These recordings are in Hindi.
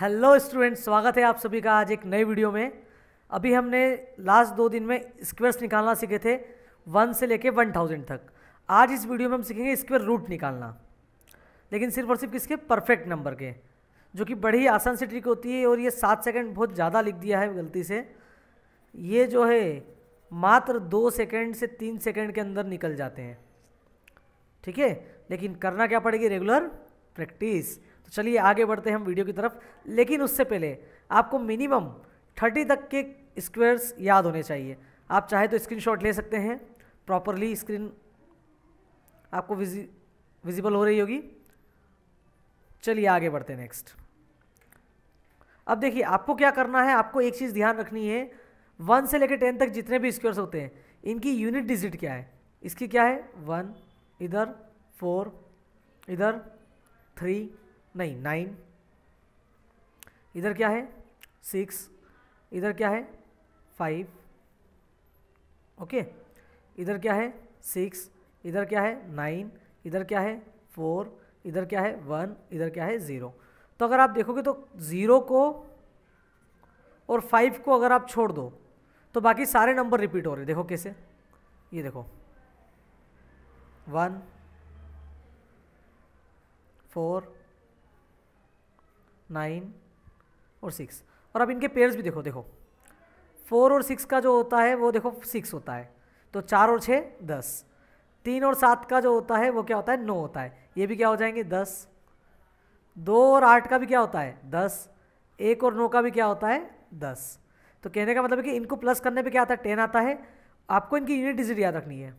हेलो स्टूडेंट्स स्वागत है आप सभी का आज एक नए वीडियो में अभी हमने लास्ट दो दिन में स्क्वेयर्स निकालना सीखे थे वन से लेके वन थाउजेंड तक आज इस वीडियो में हम सीखेंगे स्क्वेयर रूट निकालना लेकिन सिर्फ और सिर्फ किसके परफेक्ट नंबर के जो कि बड़ी आसान सी ट्रिक होती है और ये सात सेकेंड बहुत ज़्यादा लिख दिया है गलती से ये जो है मात्र दो सेकेंड से तीन सेकेंड के अंदर निकल जाते हैं ठीक है लेकिन करना क्या पड़ेगी रेगुलर प्रैक्टिस चलिए आगे बढ़ते हैं हम वीडियो की तरफ लेकिन उससे पहले आपको मिनिमम थर्टी तक के स्क्वेयर्स याद होने चाहिए आप चाहे तो स्क्रीनशॉट ले सकते हैं प्रॉपरली स्क्रीन आपको विजि विजिबल हो रही होगी चलिए आगे बढ़ते हैं नेक्स्ट अब देखिए आपको क्या करना है आपको एक चीज़ ध्यान रखनी है वन से लेकर टेन तक जितने भी स्क्वेयर्स होते हैं इनकी यूनिट डिजिट क्या है इसकी क्या है वन इधर फोर इधर थ्री नहीं नाइन इधर क्या है सिक्स इधर क्या है फाइव ओके इधर क्या है सिक्स इधर क्या है नाइन इधर क्या है फोर इधर क्या है वन इधर क्या है ज़ीरो तो अगर आप देखोगे तो ज़ीरो को और फाइव को अगर आप छोड़ दो तो बाकी सारे नंबर रिपीट हो रहे देखो कैसे ये देखो वन फोर नाइन और सिक्स और अब इनके पेयर्स भी देखो देखो फोर और सिक्स का जो होता है वो देखो सिक्स होता है तो चार और छः दस तीन और सात का जो होता है वो क्या होता है नौ होता है ये भी क्या हो जाएंगे दस दो और आठ का भी क्या होता है दस एक और नौ का भी क्या होता है दस तो कहने का मतलब है कि इनको प्लस करने पे क्या आता है टेन आता है आपको इनकी यूनिट डिजिट याद रखनी है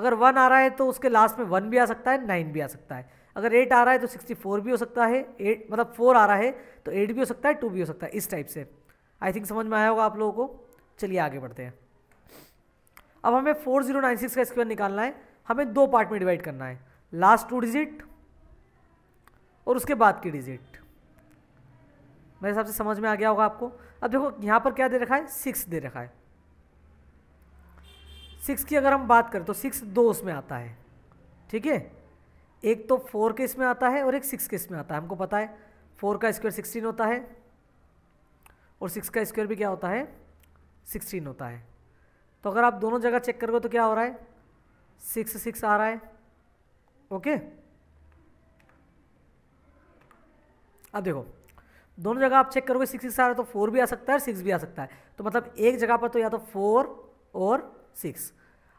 अगर वन आ रहा है तो उसके लास्ट में वन भी आ सकता है नाइन भी आ सकता है अगर एट आ रहा है तो सिक्सटी फोर भी हो सकता है एट मतलब फोर आ रहा है तो एट भी हो सकता है टू भी हो सकता है इस टाइप से आई थिंक समझ में आया होगा आप लोगों को चलिए आगे बढ़ते हैं अब हमें फोर जीरो नाइन सिक्स का स्क्वायर निकालना है हमें दो पार्ट में डिवाइड करना है लास्ट टू डिजिट और उसके बाद की डिजिट मेरे हिसाब से समझ में आ गया होगा आपको अब देखो यहाँ पर क्या दे रखा है सिक्स दे रखा है सिक्स की अगर हम बात करें तो सिक्स दो उसमें आता है ठीक है एक तो फोर के इसमें आता है और एक सिक्स के इसमें आता है हमको पता है फोर का स्क्वायर सिक्सटीन होता है और सिक्स का स्क्वायर भी क्या होता है सिक्सटीन होता है तो अगर आप दोनों जगह चेक करोगे तो क्या हो रहा है सिक्स सिक्स आ रहा है ओके अब देखो दोनों जगह आप चेक करोगे सिक्स सिक्स आ रहा है तो फोर भी आ सकता है सिक्स भी आ सकता है तो मतलब एक जगह पर तो या तो फोर और सिक्स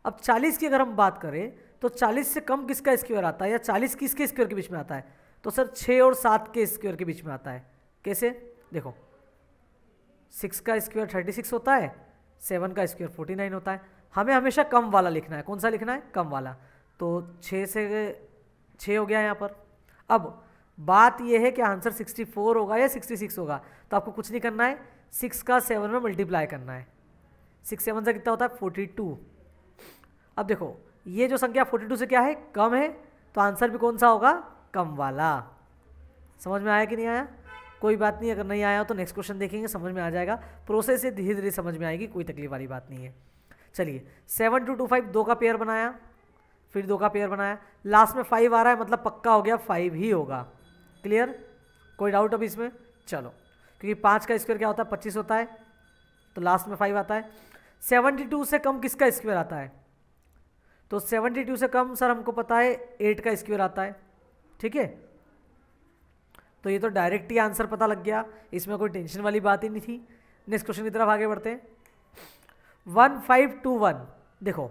अब चालीस की अगर हम बात करें तो 40 से कम किसका स्क्वायर आता है या 40 किसके स्क्वायर के बीच में आता है तो सर 6 और 7 के स्क्वायर के बीच में आता है कैसे देखो 6 का स्क्वायर 36 होता है 7 का स्क्वायर 49 होता है हमें हमेशा कम वाला लिखना है कौन सा लिखना है कम वाला तो 6 से छः हो गया यहाँ पर अब बात यह है कि आंसर फोर होगा या सिक्स होगा तो आपको कुछ नहीं करना है सिक्स का सेवन में मल्टीप्लाई करना है सिक्स सेवन से कितना होता है फोर्टी टू अब देखो ये जो संख्या 42 से क्या है कम है तो आंसर भी कौन सा होगा कम वाला समझ में आया कि नहीं आया कोई बात नहीं अगर नहीं आया तो नेक्स्ट क्वेश्चन देखेंगे समझ में आ जाएगा प्रोसेस से धीरे धीरे समझ में आएगी कोई तकलीफ वाली बात नहीं है चलिए सेवन टू टू फाइव दो का पेयर बनाया फिर दो का पेयर बनाया लास्ट में फाइव आ रहा है मतलब पक्का हो गया फाइव ही होगा क्लियर कोई डाउट अभी इसमें चलो क्योंकि पाँच का स्क्वेयर क्या होता है पच्चीस होता है तो लास्ट में फाइव आता है सेवनटी टू से कम किसका स्क्वेयर आता है तो 72 से कम सर हमको पता है 8 का स्क्वेयर आता है ठीक है तो ये तो डायरेक्ट ही आंसर पता लग गया इसमें कोई टेंशन वाली बात ही नहीं थी नेक्स्ट क्वेश्चन की तरफ आगे बढ़ते हैं वन फाइव टू वन देखो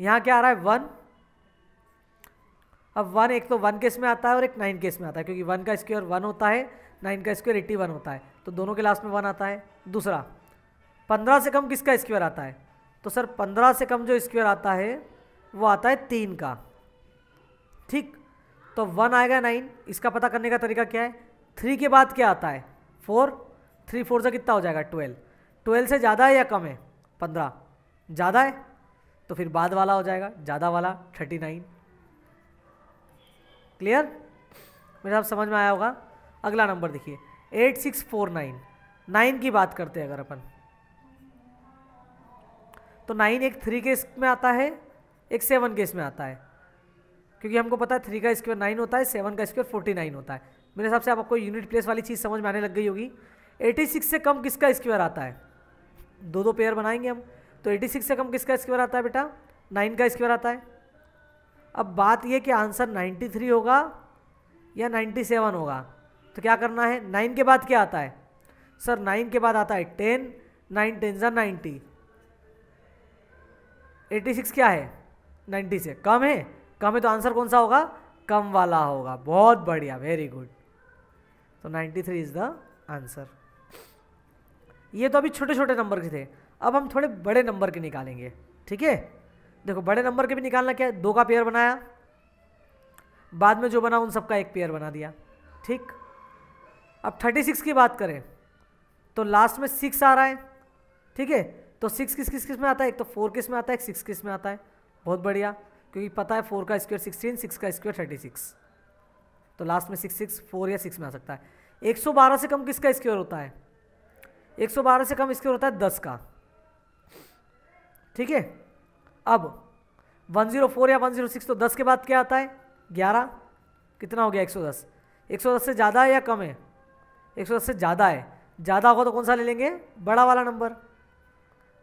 यहाँ क्या आ रहा है वन अब वन एक तो वन केस में आता है और एक नाइन केस में आता है क्योंकि वन का स्क्वेयर वन होता है नाइन का स्क्वेयर एट्टी वन होता है तो दोनों के लास्ट में वन आता है दूसरा पंद्रह से कम किसका स्क्वेयर आता है तो सर पंद्रह से कम जो स्क्वेयर आता है वो आता है तीन का ठीक तो वन आएगा नाइन इसका पता करने का तरीका क्या है थ्री के बाद क्या आता है फोर थ्री फोर से कितना हो जाएगा ट्वेल्व ट्वेल्व से ज़्यादा है या कम है पंद्रह ज़्यादा है तो फिर बाद वाला हो जाएगा ज़्यादा वाला थर्टी नाइन क्लियर मेरे आप समझ में आया होगा अगला नंबर देखिए eight six four nine nine की बात करते हैं अगर अपन तो नाइन एक थ्री के में आता है एक सेवन के इसमें आता है क्योंकि हमको पता है थ्री का स्क्वेयर नाइन होता है सेवन का स्क्वेयर फोर्टी नाइन होता है मेरे हिसाब से आप आपको यूनिट प्लेस वाली चीज़ समझ में आने लग गई होगी एटी सिक्स से कम किसका स्क्वेयर आता है दो दो पेयर बनाएंगे हम तो एटी सिक्स से कम किसका स्क्वेयर आता है बेटा नाइन का स्क्वेयर आता है अब बात यह कि आंसर नाइन्टी थ्री होगा या नाइन्टी सेवन होगा तो क्या करना है नाइन के बाद क्या आता है सर नाइन के बाद आता है टेन नाइन टेन ज़ा नाइन्टी एटी सिक्स क्या है नाइन्टी से कम है कम है तो आंसर कौन सा होगा कम वाला होगा बहुत बढ़िया वेरी गुड तो ninety three is the answer ये तो अभी छोटे छोटे नंबर के थे अब हम थोड़े बड़े नंबर के निकालेंगे ठीक है देखो बड़े नंबर के भी निकालना क्या है दो का पेयर बनाया बाद में जो बना उन सबका एक पेयर बना दिया ठीक अब थर्टी सिक्स की बात करें तो लास्ट में सिक्स आ रहा है ठीक है तो सिक्स किस किस किस में आता है एक तो फोर किस में आता है एक सिक्स किस में आता है बहुत बढ़िया क्योंकि पता है फोर का स्क्वायर सिक्सटीन सिक्स का स्क्वायर थर्टी सिक्स तो लास्ट में सिक्स सिक्स फोर या सिक्स में आ सकता है एक सौ बारह से कम किसका स्क्वायर होता है एक सौ बारह से कम स्क्वायर होता है दस का ठीक है अब वन जीरो फोर या वन जीरो सिक्स तो दस के बाद क्या आता है ग्यारह कितना हो गया एक सौ दस एक सौ दस से ज़्यादा है या कम है एक सौ दस से ज़्यादा है ज़्यादा होगा तो कौन सा ले लेंगे बड़ा वाला नंबर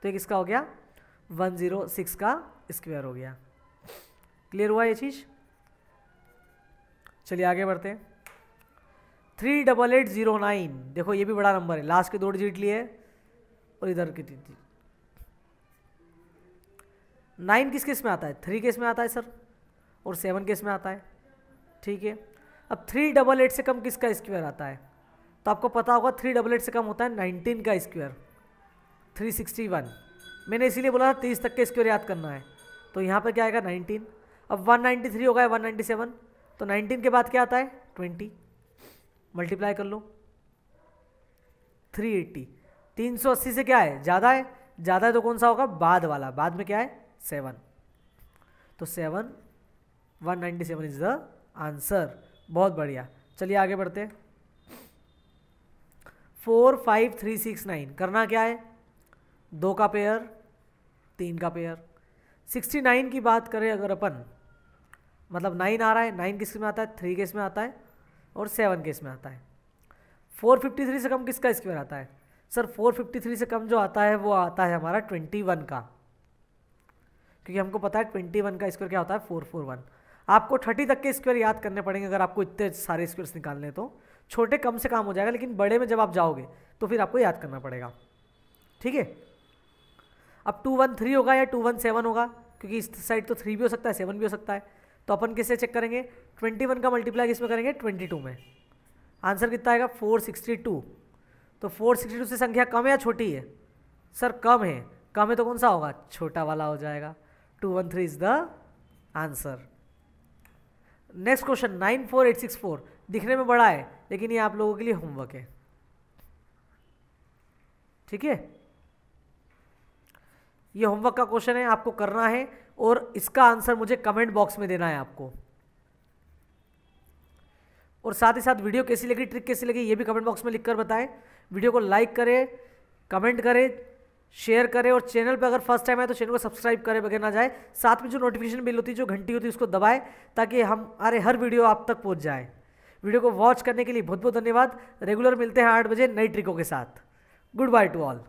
तो एक इसका हो गया वन ज़ीरो सिक्स का स्क्वायर हो गया क्लियर हुआ ये चीज़ चलिए आगे बढ़ते हैं three double eight zero nine देखो ये भी बड़ा नंबर है लास्ट के दो डिजिट लिए और इधर की नाइन किस किस में आता है थ्री केस में आता है सर और सेवन केस में आता है ठीक है अब थ्री डबल एट से कम किसका स्क्वायर आता है तो आपको पता होगा थ्री डबल एट से कम होता है नाइनटीन का स्क्वायर थ्री सिक्सटी वन मैंने इसीलिए बोला था तीस तक के स्क्वेयर याद करना है तो यहाँ पर क्या आएगा नाइनटीन अब वन नाइन्टी थ्री होगा वन नाइन्टी सेवन तो नाइनटीन के बाद क्या आता है ट्वेंटी मल्टीप्लाई कर लो थ्री एट्टी तीन सौ अस्सी से क्या है ज़्यादा है ज़्यादा है तो कौन सा होगा बाद वाला बाद में क्या है सेवन तो seven one ninety seven is the answer बहुत बढ़िया चलिए आगे बढ़ते हैं four five three six nine करना क्या है दो का पेयर तीन का पेयर सिक्सटी नाइन की बात करें अगर अपन मतलब नाइन आ रहा है नाइन किस में आता है थ्री केस में आता है और सेवन केस में आता है फोर फिफ्टी थ्री से कम किसका स्क्वायर आता है सर फोर फिफ्टी थ्री से कम जो आता है वो आता है हमारा ट्वेंटी वन का क्योंकि हमको पता है ट्वेंटी वन का स्क्वायर क्या होता है फोर फोर वन आपको थर्टी तक के स्क्वायर याद करने पड़ेंगे अगर आपको इतने सारे स्क्वायर्स निकालने तो छोटे कम से काम हो जाएगा लेकिन बड़े में जब आप जाओगे तो फिर आपको याद करना पड़ेगा ठीक है अब टू वन थ्री होगा या टू वन सेवन होगा क्योंकि इस साइड तो थ्री भी हो सकता है सेवन भी हो सकता है तो अपन किससे चेक करेंगे ट्वेंटी वन का मल्टीप्लाई किस में करेंगे ट्वेंटी टू में आंसर कितना आएगा फोर सिक्सटी टू तो फोर सिक्सटी टू से संख्या कम है या छोटी है सर कम है कम है तो कौन सा होगा छोटा वाला हो जाएगा two one three is the answer next question nine four eight six four दिखने में बड़ा है लेकिन ये आप लोगों के लिए होमवर्क है ठीक है ये होमवर्क का क्वेश्चन है आपको करना है और इसका आंसर मुझे कमेंट बॉक्स में देना है आपको और साथ ही साथ वीडियो कैसी लगी ट्रिक कैसी लगी ये भी कमेंट बॉक्स में लिखकर बताएं वीडियो को लाइक करें कमेंट करें शेयर करें और चैनल पर अगर फर्स्ट टाइम है तो चैनल को सब्सक्राइब करें बगैर ना जाए साथ में जो नोटिफिकेशन बिल होती है जो घंटी होती है उसको दबाएं ताकि हम हमारे हर वीडियो आप तक पहुँच जाए वीडियो को वॉच करने के लिए बहुत बहुत धन्यवाद रेगुलर मिलते हैं आठ बजे नई ट्रिकों के साथ गुड बाय टू ऑल